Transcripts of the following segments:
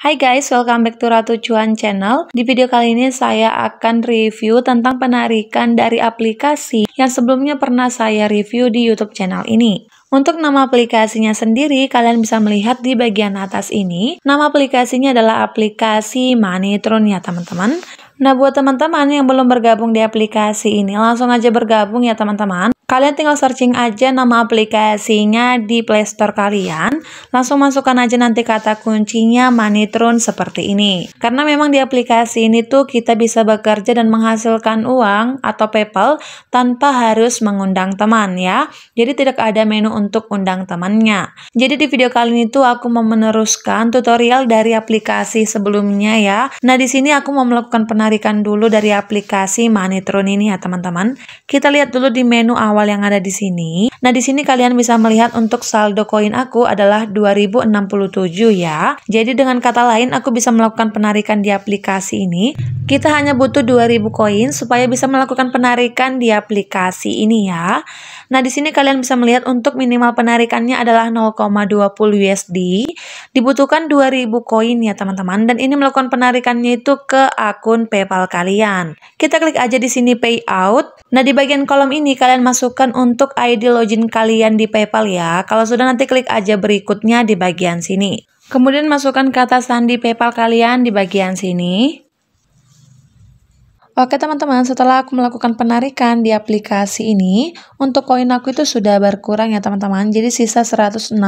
Hai guys, welcome back to Ratu Cuan Channel. Di video kali ini saya akan review tentang penarikan dari aplikasi yang sebelumnya pernah saya review di YouTube channel ini. Untuk nama aplikasinya sendiri, kalian bisa melihat di bagian atas ini. Nama aplikasinya adalah aplikasi Moneytron ya teman-teman. Nah buat teman-teman yang belum bergabung di aplikasi ini, langsung aja bergabung ya teman-teman. Kalian tinggal searching aja nama aplikasinya di Play Store kalian. Langsung masukkan aja nanti kata kuncinya Manitron seperti ini. Karena memang di aplikasi ini tuh kita bisa bekerja dan menghasilkan uang atau PayPal tanpa harus mengundang teman ya. Jadi tidak ada menu untuk undang temannya. Jadi di video kali ini tuh aku mau meneruskan tutorial dari aplikasi sebelumnya ya. Nah, di sini aku mau melakukan penarikan dulu dari aplikasi Manitron ini ya, teman-teman. Kita lihat dulu di menu awal awal yang ada di sini. Nah, di sini kalian bisa melihat untuk saldo koin aku adalah 2067 ya. Jadi dengan kata lain aku bisa melakukan penarikan di aplikasi ini. Kita hanya butuh 2000 koin supaya bisa melakukan penarikan di aplikasi ini ya. Nah, di sini kalian bisa melihat untuk minimal penarikannya adalah 0,20 USD. Dibutuhkan 2000 koin ya, teman-teman. Dan ini melakukan penarikannya itu ke akun PayPal kalian. Kita klik aja di sini payout. Nah, di bagian kolom ini kalian masuk Masukkan untuk ID login kalian di PayPal ya. Kalau sudah nanti klik aja berikutnya di bagian sini. Kemudian masukkan kata sandi PayPal kalian di bagian sini. Oke teman-teman, setelah aku melakukan penarikan di aplikasi ini, untuk koin aku itu sudah berkurang ya teman-teman, jadi sisa 162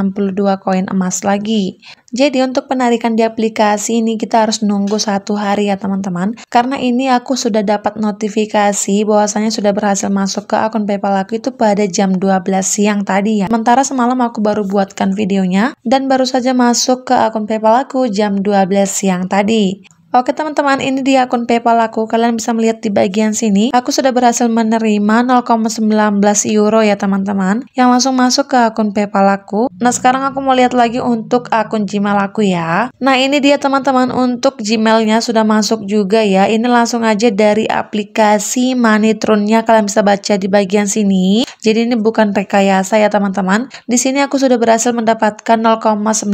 koin emas lagi. Jadi untuk penarikan di aplikasi ini kita harus nunggu satu hari ya teman-teman, karena ini aku sudah dapat notifikasi bahwasanya sudah berhasil masuk ke akun PayPal aku itu pada jam 12 siang tadi ya. Sementara semalam aku baru buatkan videonya dan baru saja masuk ke akun PayPal aku jam 12 siang tadi. Oke teman-teman, ini di akun PayPal aku. Kalian bisa melihat di bagian sini, aku sudah berhasil menerima 0,19 euro ya teman-teman, yang langsung masuk ke akun PayPal aku. Nah sekarang aku mau lihat lagi untuk akun Gmail aku ya. Nah ini dia teman-teman untuk Gmailnya sudah masuk juga ya. Ini langsung aja dari aplikasi Moneytronnya kalian bisa baca di bagian sini. Jadi ini bukan rekayasa ya teman-teman. Di sini aku sudah berhasil mendapatkan 0,19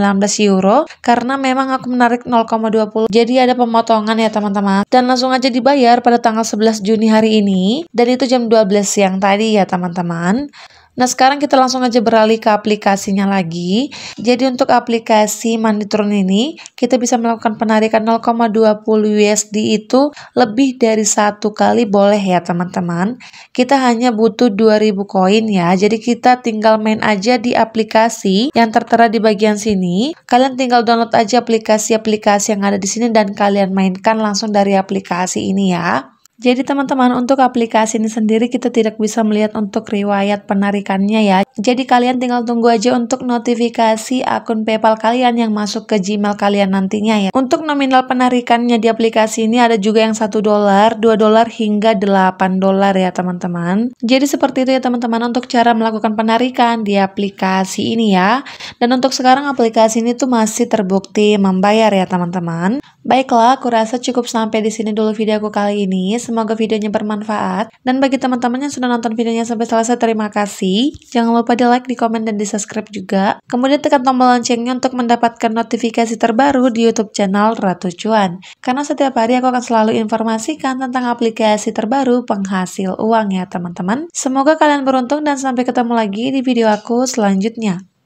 euro karena memang aku menarik 0,20. Jadi ada pemotongan ya teman-teman dan langsung aja dibayar pada tanggal 11 Juni hari ini dan itu jam 12 siang tadi ya teman-teman Nah sekarang kita langsung aja beralih ke aplikasinya lagi. Jadi untuk aplikasi Manitron ini kita bisa melakukan penarikan 0,20 USD itu lebih dari satu kali boleh ya teman-teman. Kita hanya butuh 2000 koin ya. Jadi kita tinggal main aja di aplikasi yang tertera di bagian sini. Kalian tinggal download aja aplikasi-aplikasi yang ada di sini dan kalian mainkan langsung dari aplikasi ini ya. Jadi teman-teman untuk aplikasi ini sendiri kita tidak bisa melihat untuk riwayat penarikannya ya. Jadi kalian tinggal tunggu aja untuk notifikasi akun PayPal kalian yang masuk ke Gmail kalian nantinya ya. Untuk nominal penarikannya di aplikasi ini ada juga yang 1 dolar, 2 dolar hingga 8 dolar ya teman-teman. Jadi seperti itu ya teman-teman untuk cara melakukan penarikan di aplikasi ini ya. Dan untuk sekarang aplikasi ini tuh masih terbukti membayar ya teman-teman. Baiklah, aku rasa cukup sampai di sini dulu video aku kali ini. Semoga videonya bermanfaat. Dan bagi teman-teman yang sudah nonton videonya sampai selesai, terima kasih. Jangan lupa di like, di komen, dan di subscribe juga. Kemudian tekan tombol loncengnya untuk mendapatkan notifikasi terbaru di YouTube channel Ratu Cuan. Karena setiap hari aku akan selalu informasikan tentang aplikasi terbaru penghasil uang ya teman-teman. Semoga kalian beruntung dan sampai ketemu lagi di video aku selanjutnya.